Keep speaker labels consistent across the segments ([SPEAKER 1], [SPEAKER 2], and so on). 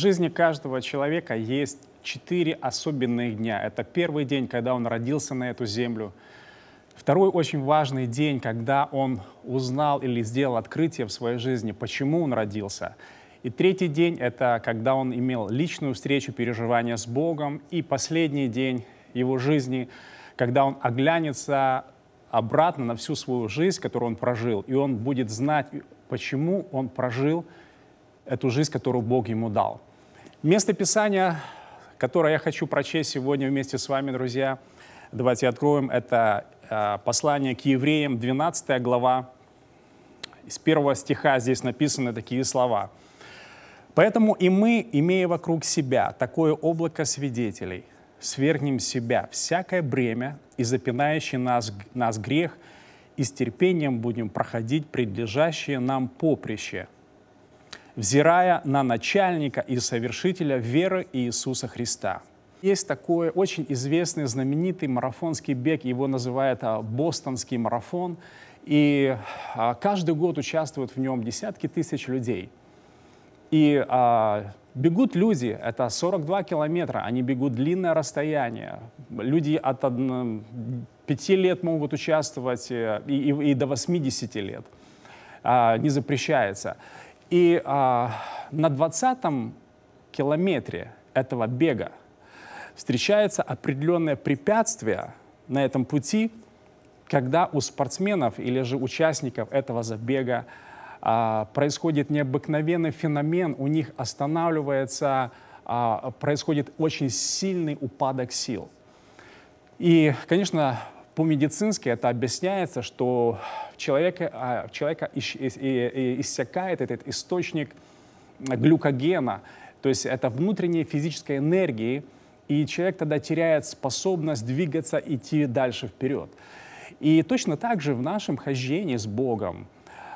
[SPEAKER 1] жизни каждого человека есть четыре особенных дня. Это первый день, когда он родился на эту землю. Второй очень важный день, когда он узнал или сделал открытие в своей жизни, почему он родился. И третий день — это когда он имел личную встречу, переживания с Богом. И последний день его жизни, когда он оглянется обратно на всю свою жизнь, которую он прожил, и он будет знать, почему он прожил эту жизнь, которую Бог ему дал. Место Писания, которое я хочу прочесть сегодня вместе с вами, друзья, давайте откроем, это а, послание к евреям, 12 глава, из первого стиха здесь написаны такие слова. «Поэтому и мы, имея вокруг себя такое облако свидетелей, свергнем себя всякое бремя и запинающий нас, нас грех, и с терпением будем проходить предлежащее нам поприще – взирая на начальника и совершителя веры Иисуса Христа. Есть такой очень известный, знаменитый марафонский бег, его называют а, «Бостонский марафон», и а, каждый год участвуют в нем десятки тысяч людей. И а, бегут люди, это 42 километра, они бегут длинное расстояние. Люди от 5 лет могут участвовать э, и, и, и до 80 лет. А, не запрещается. И а, на 20-м километре этого бега встречается определенное препятствие на этом пути, когда у спортсменов или же участников этого забега а, происходит необыкновенный феномен, у них останавливается, а, происходит очень сильный упадок сил. И, конечно, по-медицински это объясняется, что в человека, в человека иссякает этот источник э, глюкогена, то есть это внутренняя физическая энергии, и человек тогда теряет способность двигаться, идти дальше вперед. И точно так же в нашем хождении с Богом,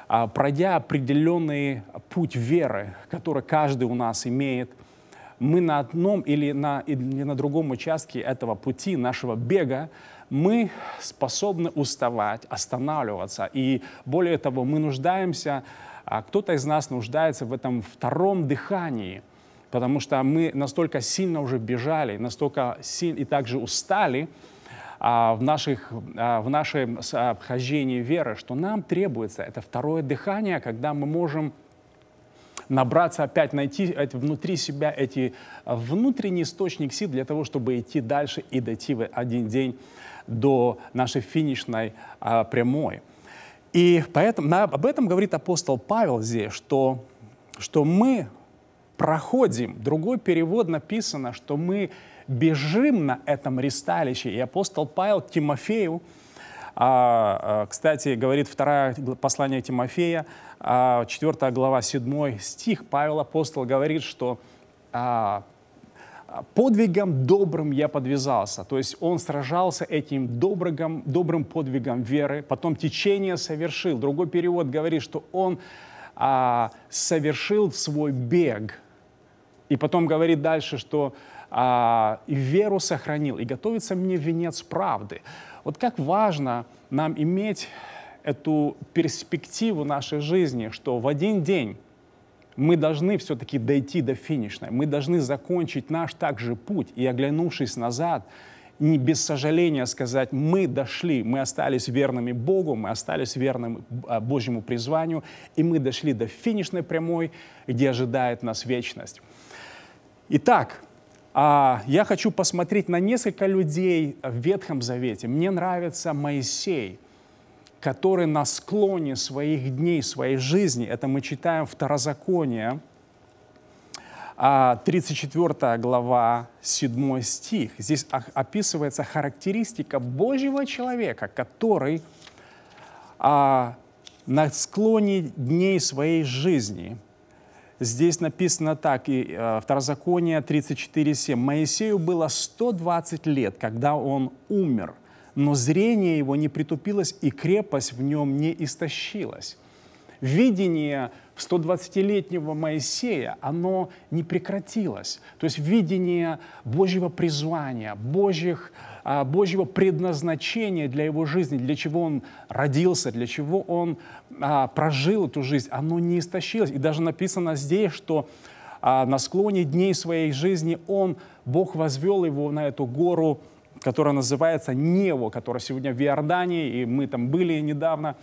[SPEAKER 1] а, пройдя определенный путь веры, который каждый у нас имеет, мы на одном или на, или на другом участке этого пути, нашего бега, мы способны уставать, останавливаться. И более того, мы нуждаемся, а, кто-то из нас нуждается в этом втором дыхании, потому что мы настолько сильно уже бежали, настолько сильно и также устали, а, в, наших, а, в нашем обхождении веры, что нам требуется это второе дыхание, когда мы можем набраться опять, найти внутри себя эти внутренний источник сил для того, чтобы идти дальше и дойти в один день до нашей финишной а, прямой. И поэтому на, об этом говорит апостол Павел здесь, что, что мы проходим. Другой перевод написано, что мы бежим на этом ресталище. И апостол Павел Тимофею, а, а кстати, говорит второе послание Тимофея, 4 а, глава, 7 стих, Павел апостол говорит, что а, а, подвигом добрым я подвязался. То есть он сражался этим добрым, добрым подвигом веры, потом течение совершил. Другой перевод говорит, что он а, совершил свой бег. И потом говорит дальше, что а, и веру сохранил, и готовится мне венец правды. Вот как важно нам иметь эту перспективу нашей жизни, что в один день мы должны все-таки дойти до финишной, мы должны закончить наш также путь и, оглянувшись назад, не без сожаления сказать, мы дошли, мы остались верными Богу, мы остались верным а, Божьему призванию, и мы дошли до финишной прямой, где ожидает нас вечность. Итак, а, я хочу посмотреть на несколько людей в Ветхом Завете. Мне нравится Моисей который на склоне своих дней, своей жизни, это мы читаем второзаконие, 34 а, глава, 7 стих. Здесь описывается характеристика Божьего человека, который а, на склоне дней своей жизни. Здесь написано так, и а, Второзаконие 34.7. «Моисею было 120 лет, когда он умер» но зрение его не притупилось и крепость в нем не истощилась. Видение 120-летнего Моисея, оно не прекратилось. То есть видение Божьего призвания, Божьих, а, Божьего предназначения для его жизни, для чего он родился, для чего он а, прожил эту жизнь, оно не истощилось. И даже написано здесь, что а, на склоне дней своей жизни он, Бог возвел его на эту гору которая называется «Нево», которая сегодня в Иордании, и мы там были недавно.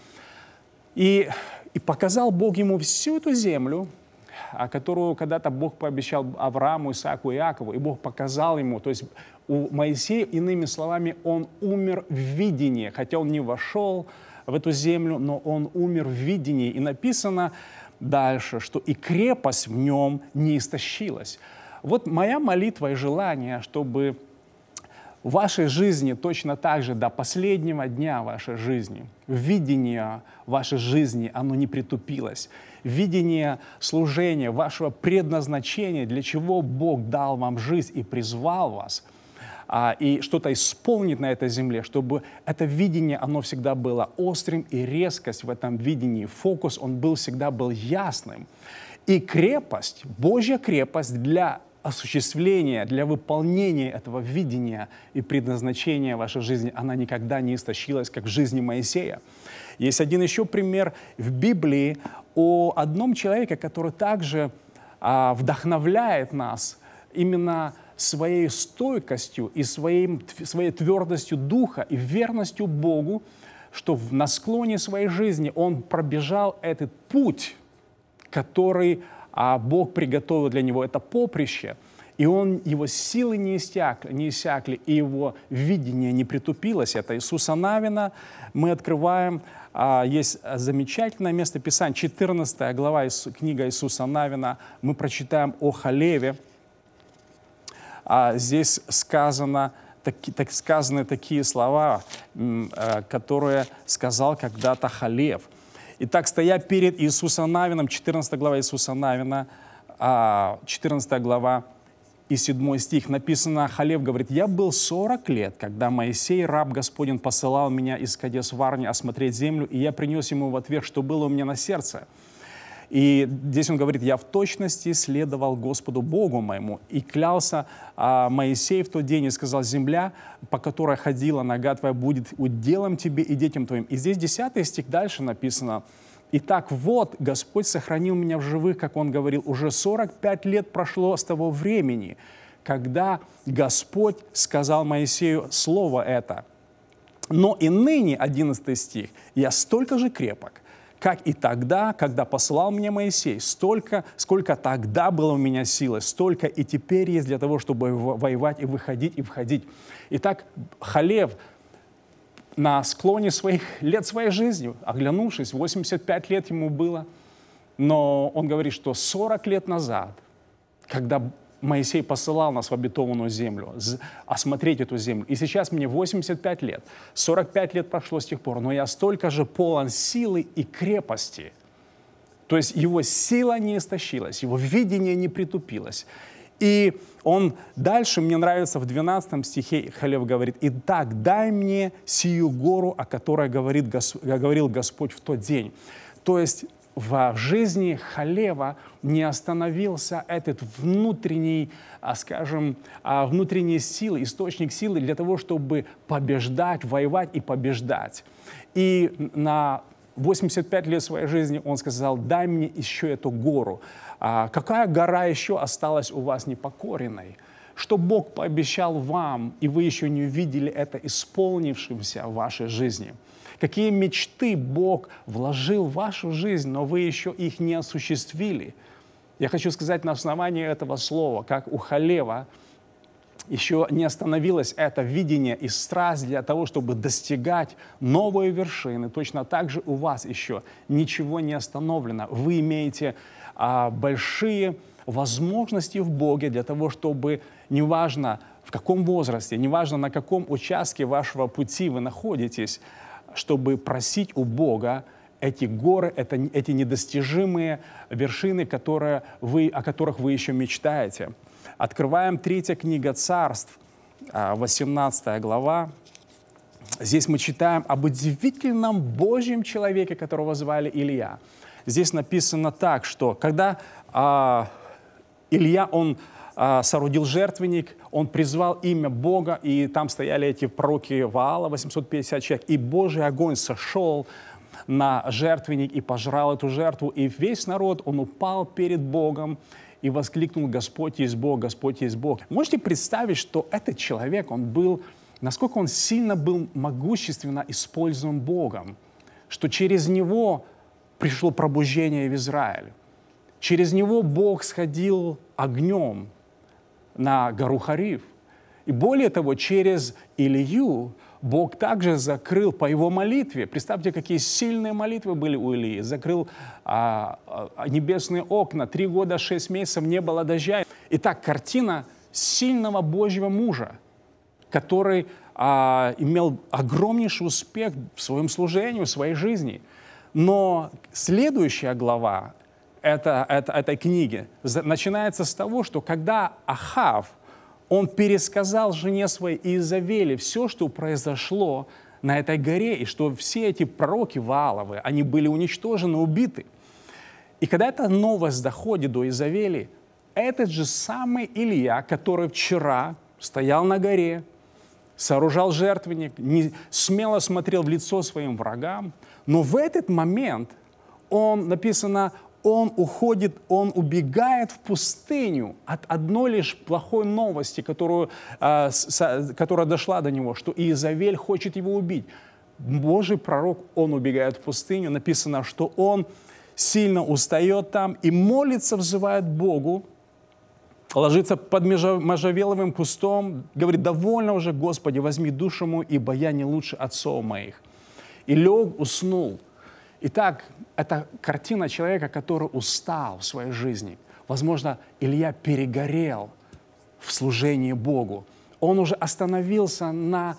[SPEAKER 1] И, и показал Бог ему всю эту землю, а которую когда-то Бог пообещал Аврааму, Исааку и Иакову, и Бог показал ему. То есть у Моисея, иными словами, он умер в видении, хотя он не вошел в эту землю, но он умер в видении. И написано дальше, что и крепость в нем не истощилась. Вот моя молитва и желание, чтобы в вашей жизни точно так же до последнего дня вашей жизни. Видение вашей жизни, оно не притупилось. Видение служения, вашего предназначения, для чего Бог дал вам жизнь и призвал вас, а, и что-то исполнить на этой земле, чтобы это видение, оно всегда было острым, и резкость в этом видении, фокус, он был всегда был ясным. И крепость, Божья крепость для осуществления, для выполнения этого видения и предназначения вашей жизни, она никогда не истощилась, как в жизни Моисея. Есть один еще пример в Библии о одном человеке, который также а, вдохновляет нас именно своей стойкостью и своим, своей твердостью духа и верностью Богу, что на склоне своей жизни он пробежал этот путь, который а Бог приготовил для него это поприще, и он, его силы не истяк, не иссякли, и его видение не притупилось. Это Иисуса Навина. Мы открываем, а, есть замечательное место Писания, 14 глава Ис, книга Иисуса Навина. Мы прочитаем о Халеве. А, здесь сказано, так, так сказаны такие слова, э, которые сказал когда-то Халев – Итак, стоя перед Иисусом Навином, 14 глава Иисуса Навина, 14 а, глава и 7 стих написано, Халев говорит, «Я был 40 лет, когда Моисей, раб Господень, посылал меня из Кадес-Варни осмотреть землю, и я принес ему в ответ, что было у меня на сердце. И здесь он говорит, «Я в точности следовал Господу Богу моему и клялся а, Моисей в тот день и сказал, земля, по которой ходила нога твоя, будет уделом тебе и детям твоим». И здесь 10 стих дальше написано, Итак, вот, Господь сохранил меня в живых, как Он говорил, уже 45 лет прошло с того времени, когда Господь сказал Моисею слово это. Но и ныне, 11 стих, я столько же крепок, как и тогда, когда послал мне Моисей, столько, сколько тогда было у меня силы, столько и теперь есть для того, чтобы воевать и выходить и входить. Итак, Халев на склоне своих лет своей жизни, оглянувшись, 85 лет ему было, но он говорит, что 40 лет назад, когда Моисей посылал нас в обетованную землю, осмотреть эту землю. И сейчас мне 85 лет, 45 лет прошло с тех пор, но я столько же полон силы и крепости. То есть его сила не истощилась, его видение не притупилось. И он дальше, мне нравится, в 12 стихе Халев говорит, «Итак, дай мне сию гору, о которой говорит, говорил Господь в тот день». То есть в жизни Халева не остановился этот внутренний, а, скажем, а, внутренний силы, источник силы для того, чтобы побеждать, воевать и побеждать. И на 85 лет своей жизни он сказал, дай мне еще эту гору. А, какая гора еще осталась у вас непокоренной? Что Бог пообещал вам, и вы еще не увидели это исполнившимся в вашей жизни – какие мечты Бог вложил в вашу жизнь, но вы еще их не осуществили. Я хочу сказать на основании этого слова, как у Халева еще не остановилось это видение и страсть для того, чтобы достигать новые вершины. Точно так же у вас еще ничего не остановлено. Вы имеете а, большие возможности в Боге для того, чтобы, неважно в каком возрасте, неважно на каком участке вашего пути вы находитесь, чтобы просить у Бога эти горы, это, эти недостижимые вершины, которые вы, о которых вы еще мечтаете. Открываем третья книга царств, 18 а, глава. Здесь мы читаем об удивительном Божьем человеке, которого звали Илья. Здесь написано так, что когда а, Илья, он а, соорудил жертвенник, он призвал имя Бога, и там стояли эти пророки Ваала, 850 человек, и Божий огонь сошел на жертвенник и пожрал эту жертву, и весь народ, он упал перед Богом, и воскликнул «Господь есть Бог, Господь есть Бог». Можете представить, что этот человек, он был, насколько он сильно был могущественно использован Богом, что через него пришло пробуждение в Израиль. Через него Бог сходил огнем, на гору Хариф. И более того, через Илью Бог также закрыл по его молитве. Представьте, какие сильные молитвы были у Илии. Закрыл а, а, небесные окна. Три года, шесть месяцев не было дождя. Итак, картина сильного Божьего мужа, который а, имел огромнейший успех в своем служении, в своей жизни. Но следующая глава это, это, этой книги начинается с того, что когда Ахав, он пересказал жене своей Изавели все, что произошло на этой горе, и что все эти пророки Вааловы, они были уничтожены, убиты. И когда эта новость доходит до Изавели, этот же самый Илья, который вчера стоял на горе, сооружал жертвенник, не смело смотрел в лицо своим врагам, но в этот момент он, написано, он уходит, он убегает в пустыню от одной лишь плохой новости, которую, э, с, которая дошла до него, что Иезавель хочет его убить. Божий пророк, он убегает в пустыню. Написано, что он сильно устает там и молится, взывает Богу, ложится под можжевеловым кустом, говорит, «Довольно уже, Господи, возьми душу мою, ибо я не лучше отцов моих». И лег, уснул. Итак, это картина человека, который устал в своей жизни. Возможно, Илья перегорел в служении Богу. Он уже остановился на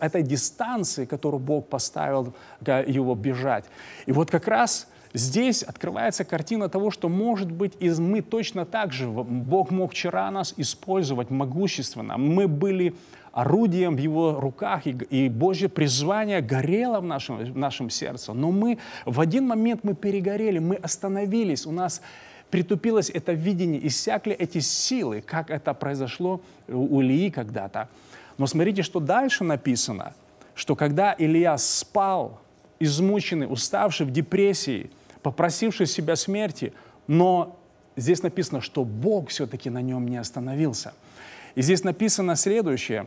[SPEAKER 1] этой дистанции, которую Бог поставил его бежать. И вот как раз Здесь открывается картина того, что, может быть, и мы точно так же, Бог мог вчера нас использовать могущественно. Мы были орудием в его руках, и, и Божье призвание горело в нашем, в нашем сердце. Но мы в один момент мы перегорели, мы остановились, у нас притупилось это видение, иссякли эти силы, как это произошло у Ильи когда-то. Но смотрите, что дальше написано, что когда Илья спал, измученный, уставший, в депрессии – попросивший себя смерти, но здесь написано, что Бог все-таки на нем не остановился. И здесь написано следующее,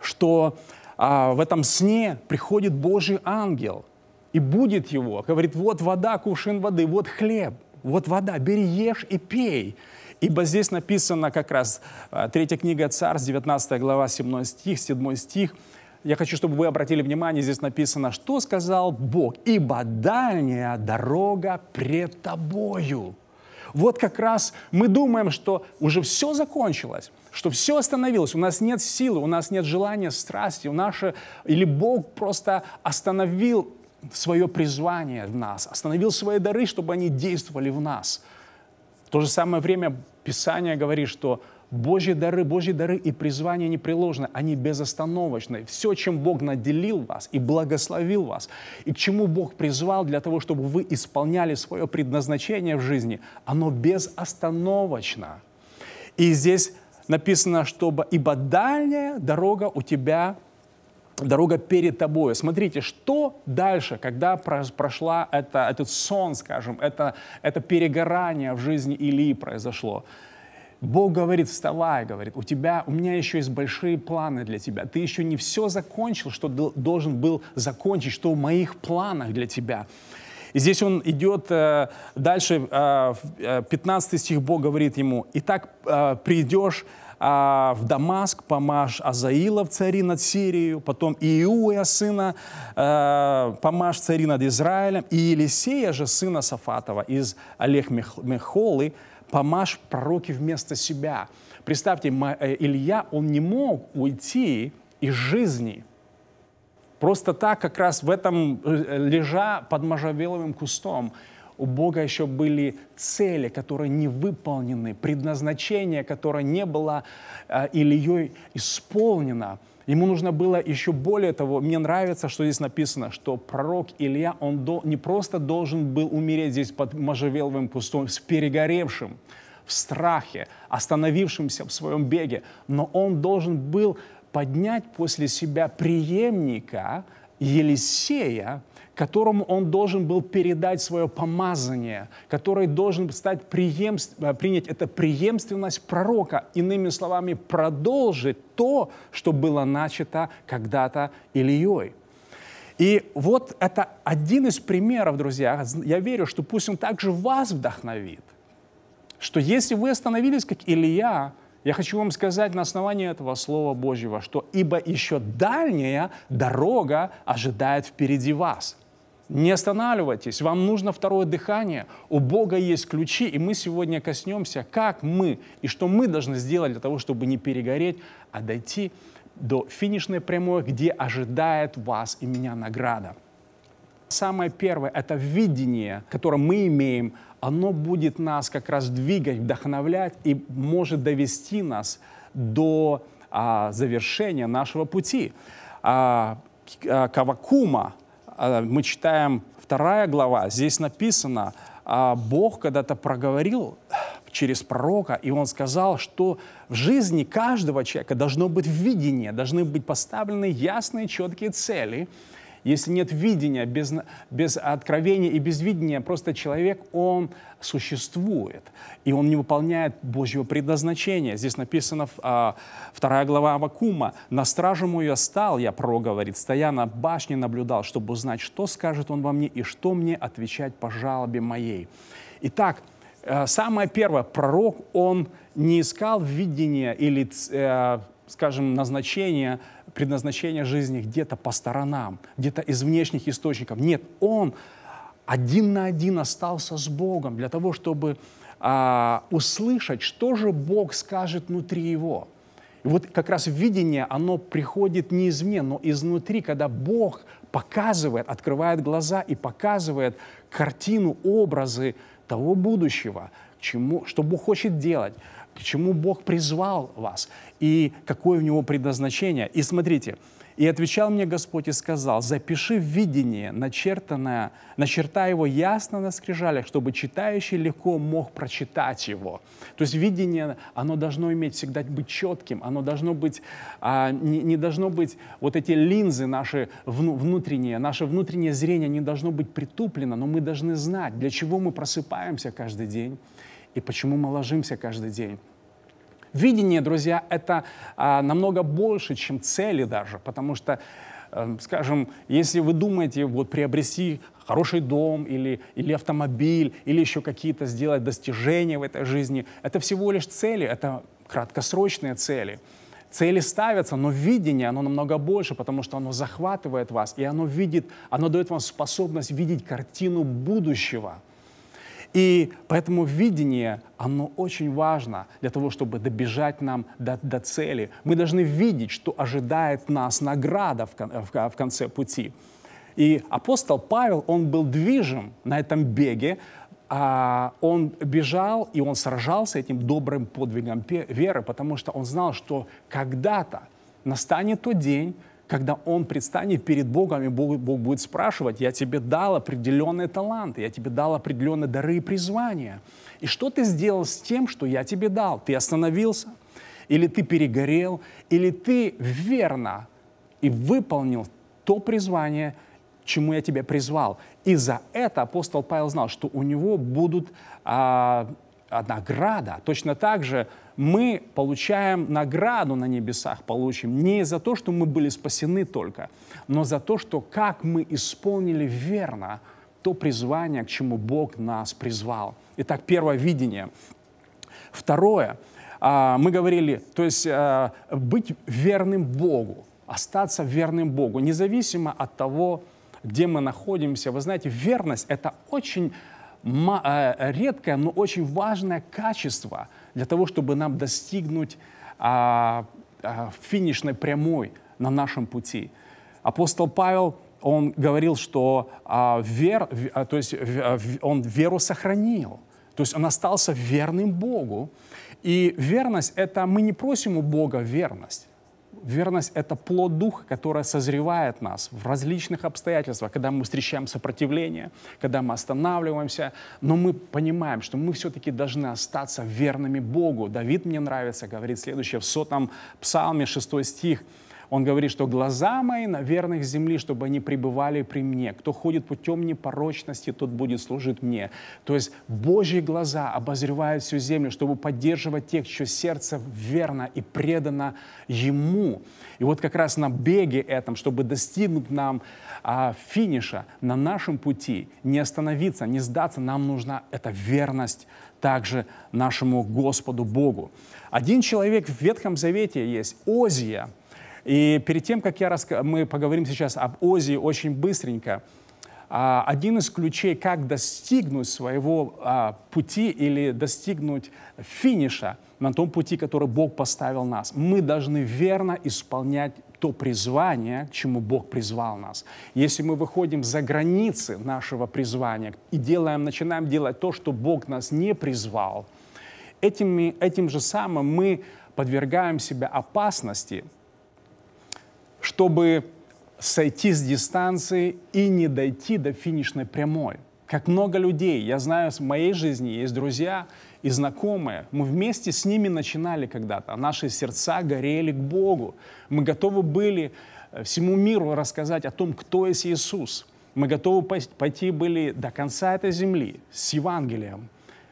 [SPEAKER 1] что а, в этом сне приходит Божий ангел и будет его. Говорит, вот вода, кувшин воды, вот хлеб, вот вода, бери, ешь и пей. Ибо здесь написано как раз а, третья книга Царств, 19 глава, 17 стих, 7 стих – я хочу, чтобы вы обратили внимание, здесь написано, что сказал Бог, ибо дальняя дорога пред тобою. Вот как раз мы думаем, что уже все закончилось, что все остановилось, у нас нет силы, у нас нет желания, страсти, у наше, или Бог просто остановил свое призвание в нас, остановил свои дары, чтобы они действовали в нас. В то же самое время Писание говорит, что Божьи дары, Божьи дары и призвания непреложны, они безостановочны. Все, чем Бог наделил вас и благословил вас, и к чему Бог призвал для того, чтобы вы исполняли свое предназначение в жизни, оно безостановочно. И здесь написано, чтобы «ибо дальняя дорога у тебя дорога перед тобой. Смотрите, что дальше, когда прошла это, этот сон, скажем, это, это перегорание в жизни Илии произошло. Бог говорит, вставай, говорит, у тебя, у меня еще есть большие планы для тебя. Ты еще не все закончил, что должен был закончить, что в моих планах для тебя. И здесь он идет э, дальше, э, 15 э, стих Бог говорит ему, «Итак э, придешь а, э, в Дамаск, помажь Азаила в цари над Сирией, потом Иуя, сына, а, помажь цари над Израилем, и Елисея же, сына Сафатова из Олег Мехолы, помажь пророки вместо себя. Представьте, э, Илья, он не мог уйти из жизни. Просто так, как раз в этом, э, лежа под можжевеловым кустом, у Бога еще были цели, которые не выполнены, предназначение, которое не было э, Ильей исполнено – Ему нужно было еще более того, мне нравится, что здесь написано, что пророк Илья, он до, не просто должен был умереть здесь под можжевеловым пустом, с перегоревшим, в страхе, остановившимся в своем беге, но он должен был поднять после себя преемника Елисея, которому он должен был передать свое помазание, который должен стать преемств... Э, принять это преемственность пророка, иными словами, продолжить то, что было начато когда-то Ильей. И вот это один из примеров, друзья. Я верю, что пусть он также вас вдохновит, что если вы остановились, как Илья, я хочу вам сказать на основании этого Слова Божьего, что ибо еще дальняя дорога ожидает впереди вас – не останавливайтесь, вам нужно второе дыхание. У Бога есть ключи, и мы сегодня коснемся, как мы и что мы должны сделать для того, чтобы не перегореть, а дойти до финишной прямой, где ожидает вас и меня награда. Самое первое – это видение, которое мы имеем. Оно будет нас как раз двигать, вдохновлять и может довести нас до а, завершения нашего пути. А, а Кавакума – а, мы читаем вторая глава, здесь написано, «А Бог когда-то проговорил через пророка, и он сказал, что в жизни каждого человека должно быть видение, должны быть поставлены ясные, четкие цели – если нет видения, без, без откровения и без видения, просто человек, он существует, и он не выполняет Божьего предназначения. Здесь написано а, 2 глава Авакума. «На стражу мою стал я, пророк говорит, стоя на башне наблюдал, чтобы узнать, что скажет он во мне и что мне отвечать по жалобе моей». Итак, э, самое первое, пророк, он не искал видения или, э, скажем, назначения предназначение жизни где-то по сторонам, где-то из внешних источников. Нет, он один на один остался с Богом для того, чтобы а, услышать, что же Бог скажет внутри его. И вот как раз видение, оно приходит не извне, но изнутри, когда Бог показывает, открывает глаза и показывает картину, образы того будущего, чему, что Бог хочет делать, к чему Бог призвал вас, и какое у него предназначение. И смотрите, и отвечал мне Господь и сказал, запиши видение, начертанное, начерта его ясно на скрижалях, чтобы читающий легко мог прочитать его. То есть видение, оно должно иметь всегда быть четким, оно должно быть, а, не, не должно быть, вот эти линзы наши вну, внутренние, наше внутреннее зрение не должно быть притуплено, но мы должны знать, для чего мы просыпаемся каждый день, и почему мы ложимся каждый день. Видение, друзья, это а, намного больше, чем цели даже, потому что, э, скажем, если вы думаете вот приобрести хороший дом или, или автомобиль, или еще какие-то сделать достижения в этой жизни, это всего лишь цели, это краткосрочные цели. Цели ставятся, но видение, оно намного больше, потому что оно захватывает вас, и оно видит, оно дает вам способность видеть картину будущего – и поэтому видение, оно очень важно для того, чтобы добежать нам до, до цели. Мы должны видеть, что ожидает нас награда в, в, в конце пути. И апостол Павел, он был движим на этом беге, а он бежал и он сражался этим добрым подвигом веры, потому что он знал, что когда-то настанет тот день, когда он предстанет перед Богом, и Бог, Бог будет спрашивать, я тебе дал определенные таланты, я тебе дал определенные дары и призвания. И что ты сделал с тем, что я тебе дал? Ты остановился? Или ты перегорел? Или ты верно и выполнил то призвание, чему я тебя призвал? И за это апостол Павел знал, что у него будут а, награда. Точно так же мы получаем награду на небесах, получим не за то, что мы были спасены только, но за то, что как мы исполнили верно то призвание, к чему Бог нас призвал. Итак, первое видение. Второе, а, мы говорили, то есть а, быть верным Богу, остаться верным Богу, независимо от того, где мы находимся. Вы знаете, верность — это очень э, редкое, но очень важное качество – для того, чтобы нам достигнуть а, а, финишной прямой на нашем пути. Апостол Павел, он говорил, что а, вер, а, то есть, а, в, он веру сохранил, то есть он остался верным Богу. И верность — это мы не просим у Бога верность, Верность — это плод духа, которая созревает нас в различных обстоятельствах, когда мы встречаем сопротивление, когда мы останавливаемся, но мы понимаем, что мы все-таки должны остаться верными Богу. Давид мне нравится, говорит следующее в сотом псалме, 6 стих — он говорит, что глаза мои на верных земли, чтобы они пребывали при мне. Кто ходит путем непорочности, тот будет служить мне. То есть Божьи глаза обозревают всю землю, чтобы поддерживать тех, чье сердце верно и предано Ему. И вот как раз на беге этом, чтобы достигнуть нам а, финиша, на нашем пути, не остановиться, не сдаться, нам нужна эта верность также нашему Господу Богу. Один человек в Ветхом Завете есть, Озия – и перед тем, как я раск... мы поговорим сейчас об Ози очень быстренько, а, один из ключей, как достигнуть своего а, пути или достигнуть финиша на том пути, который Бог поставил нас. Мы должны верно исполнять то призвание, к чему Бог призвал нас. Если мы выходим за границы нашего призвания и делаем, начинаем делать то, что Бог нас не призвал, этим, этим же самым мы подвергаем себя опасности – чтобы сойти с дистанции и не дойти до финишной прямой. Как много людей, я знаю, в моей жизни есть друзья и знакомые. Мы вместе с ними начинали когда-то. А наши сердца горели к Богу. Мы готовы были э, всему миру рассказать о том, кто есть Иисус. Мы готовы пойти были до конца этой земли с Евангелием.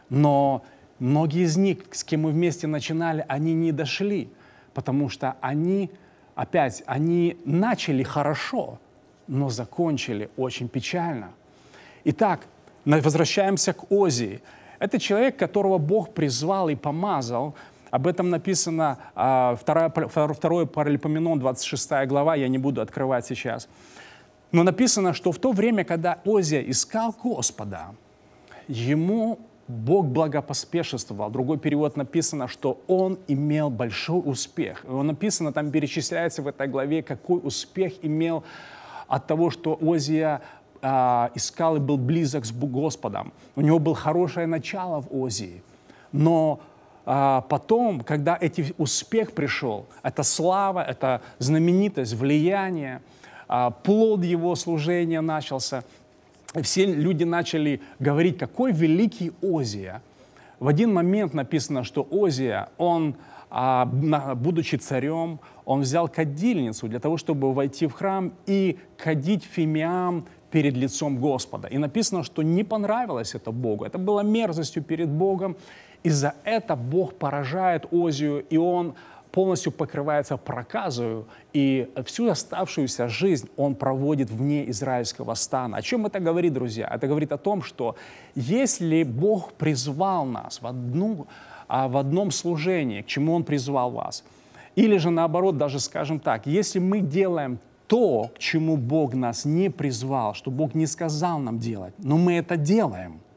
[SPEAKER 1] Но многие из них, с кем мы вместе начинали, они не дошли, потому что они – опять, они начали хорошо, но закончили очень печально. Итак, возвращаемся к Озии. Это человек, которого Бог призвал и помазал. Об этом написано 2 а, Паралипоменон, 26 глава, я не буду открывать сейчас. Но написано, что в то время, когда Озия искал Господа, ему Бог благопоспешествовал. Другой перевод написано, что он имел большой успех. И он написано, там перечисляется в этой главе, какой успех имел от того, что Озия э, искал и был близок с Господом. У него было хорошее начало в Озии. Но э, потом, когда эти успех пришел, это слава, это знаменитость, влияние, э, плод его служения начался – все люди начали говорить, какой великий Озия. В один момент написано, что Озия, он, а, будучи царем, он взял кадильницу для того, чтобы войти в храм и кадить фимиам перед лицом Господа. И написано, что не понравилось это Богу. Это было мерзостью перед Богом. И за это Бог поражает Озию, и он полностью покрывается проказою, и всю оставшуюся жизнь он проводит вне израильского стана. О чем это говорит, друзья? Это говорит о том, что если Бог призвал нас в, одну, а, в одном служении, к чему Он призвал вас, или же наоборот, даже скажем так, если мы делаем то, к чему Бог нас не призвал, что Бог не сказал нам делать, но мы это делаем –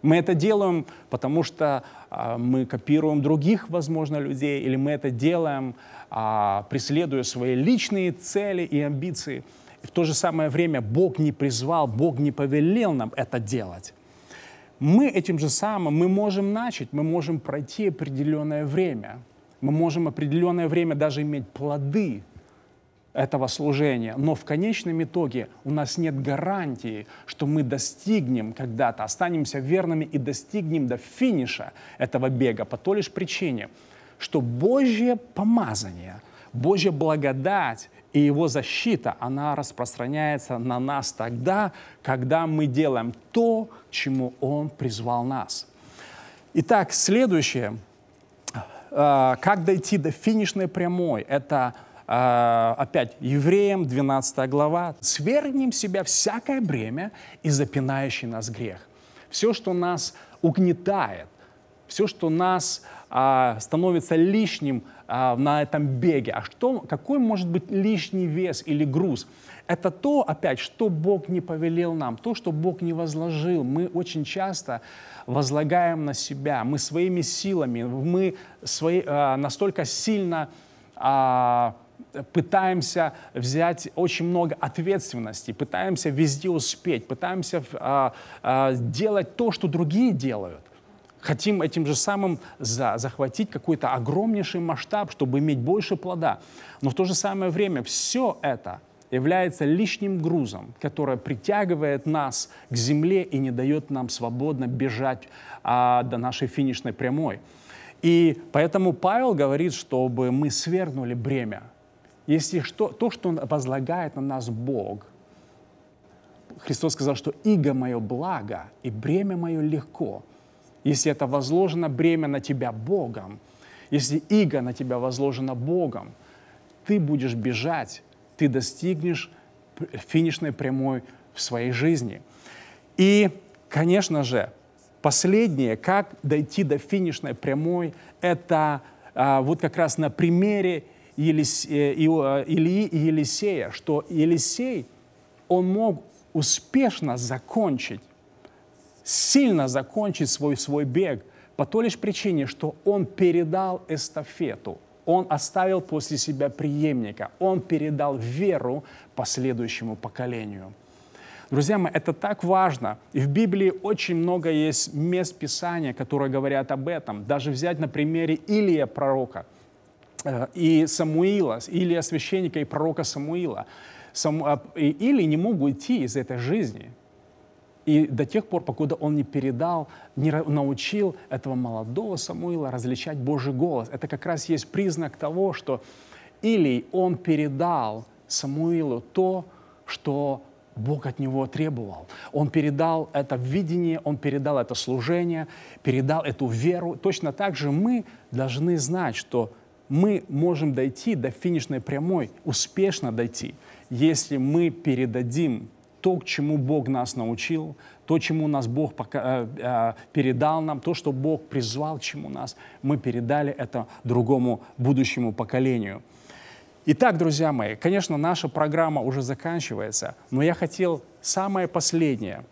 [SPEAKER 1] мы это делаем, потому что а, мы копируем других, возможно, людей, или мы это делаем, а, преследуя свои личные цели и амбиции. И в то же самое время Бог не призвал, Бог не повелел нам это делать. Мы этим же самым, мы можем начать, мы можем пройти определенное время. Мы можем определенное время даже иметь плоды этого служения. Но в конечном итоге у нас нет гарантии, что мы достигнем когда-то, останемся верными и достигнем до финиша этого бега по той лишь причине, что Божье помазание, Божья благодать и его защита, она распространяется на нас тогда, когда мы делаем то, чему он призвал нас. Итак, следующее, а, как дойти до финишной прямой, это – а, опять евреям, 12 глава. «Свергнем себя всякое бремя и запинающий нас грех». Все, что нас угнетает, все, что нас а, становится лишним а, на этом беге. А что, какой может быть лишний вес или груз? Это то, опять, что Бог не повелел нам, то, что Бог не возложил. Мы очень часто возлагаем на себя, мы своими силами, мы свои, а, настолько сильно а, пытаемся взять очень много ответственности, пытаемся везде успеть, пытаемся а, а, делать то, что другие делают. Хотим этим же самым за, захватить какой-то огромнейший масштаб, чтобы иметь больше плода. Но в то же самое время все это является лишним грузом, который притягивает нас к земле и не дает нам свободно бежать а, до нашей финишной прямой. И поэтому Павел говорит, чтобы мы свернули бремя, если что, то, что он возлагает на нас Бог, Христос сказал, что иго мое благо и бремя мое легко. Если это возложено бремя на тебя Богом, если иго на тебя возложено Богом, ты будешь бежать, ты достигнешь финишной прямой в своей жизни. И, конечно же, последнее, как дойти до финишной прямой, это а, вот как раз на примере Э, э, Илии и Елисея, что Елисей, он мог успешно закончить, сильно закончить свой, свой бег по той лишь причине, что он передал эстафету, он оставил после себя преемника, он передал веру последующему поколению. Друзья мои, это так важно. И в Библии очень много есть мест Писания, которые говорят об этом. Даже взять на примере Илия пророка – Э, и Самуила, или священника и пророка Самуила. А, и Или не мог уйти из этой жизни. И до тех пор, покуда он не передал, не научил этого молодого Самуила различать Божий голос. Это как раз есть признак того, что или он передал Самуилу то, что Бог от него требовал. Он передал это видение, он передал это служение, передал эту веру. Точно так же мы должны знать, что мы можем дойти до финишной прямой, успешно дойти, если мы передадим то, к чему Бог нас научил, то, чему нас Бог пока, э, э, передал нам, то, что Бог призвал, чему нас, мы передали это другому будущему поколению. Итак, друзья мои, конечно, наша программа уже заканчивается, но я хотел самое последнее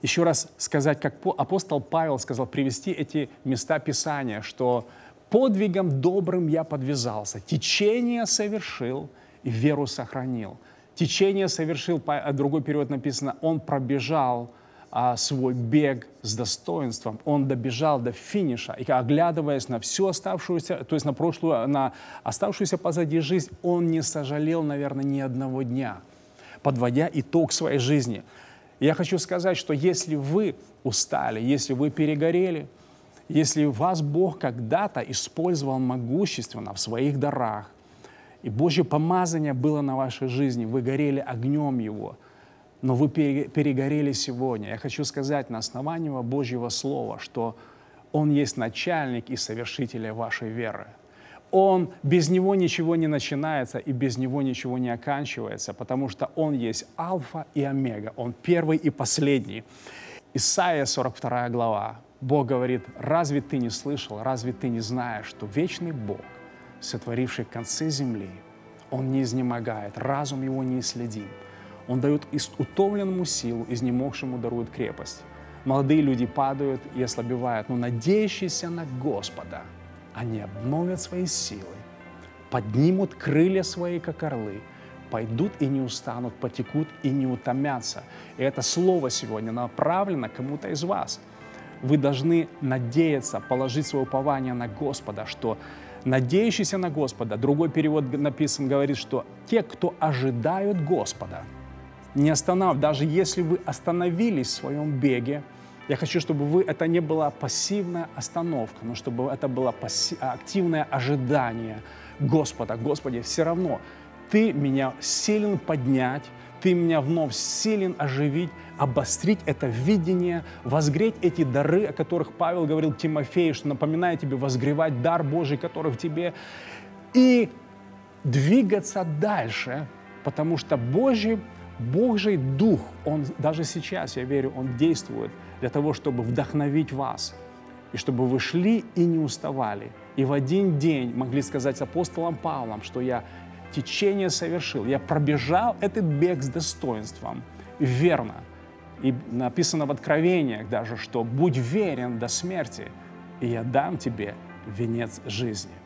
[SPEAKER 1] еще раз сказать, как апостол Павел сказал, привести эти места Писания, что подвигом добрым я подвязался, течение совершил и веру сохранил. Течение совершил, э, другой период написано, он пробежал а, свой бег с достоинством, он добежал до финиша, и оглядываясь на всю оставшуюся, то есть на прошлую, на оставшуюся позади жизнь, он не сожалел, наверное, ни одного дня, подводя итог своей жизни. Я хочу сказать, что если вы устали, если вы перегорели – если вас Бог когда-то использовал могущественно в своих дарах, и Божье помазание было на вашей жизни, вы горели огнем Его, но вы перегорели сегодня. Я хочу сказать на основании Божьего Слова, что Он есть начальник и совершитель вашей веры. Он, без Него ничего не начинается и без Него ничего не оканчивается, потому что Он есть Альфа и Омега, Он первый и последний. Исайя 42 глава, Бог говорит, разве ты не слышал, разве ты не знаешь, что вечный Бог, сотворивший концы земли, Он не изнемогает, разум Его не исследим. Он дает утомленному силу, изнемогшему дарует крепость. Молодые люди падают и ослабевают, но надеющиеся на Господа, они обновят свои силы, поднимут крылья свои, как орлы, пойдут и не устанут, потекут и не утомятся. И это слово сегодня направлено кому-то из вас – вы должны надеяться, положить свое упование на Господа, что надеющийся на Господа, другой перевод написан, говорит, что те, кто ожидают Господа, не останавливают, даже если вы остановились в своем беге, я хочу, чтобы вы, это не была пассивная остановка, но чтобы это было пасси, активное ожидание Господа. Господи, все равно Ты меня силен поднять, ты меня вновь силен оживить, обострить это видение, возгреть эти дары, о которых Павел говорил Тимофею, что напоминаю тебе возгревать дар Божий, который в тебе, и двигаться дальше, потому что Божий, Божий Дух, Он даже сейчас, я верю, Он действует для того, чтобы вдохновить вас, и чтобы вы шли и не уставали. И в один день могли сказать апостолам Павлом, что я течение совершил. Я пробежал этот бег с достоинством. Верно. И написано в Откровениях даже, что «Будь верен до смерти, и я дам тебе венец жизни».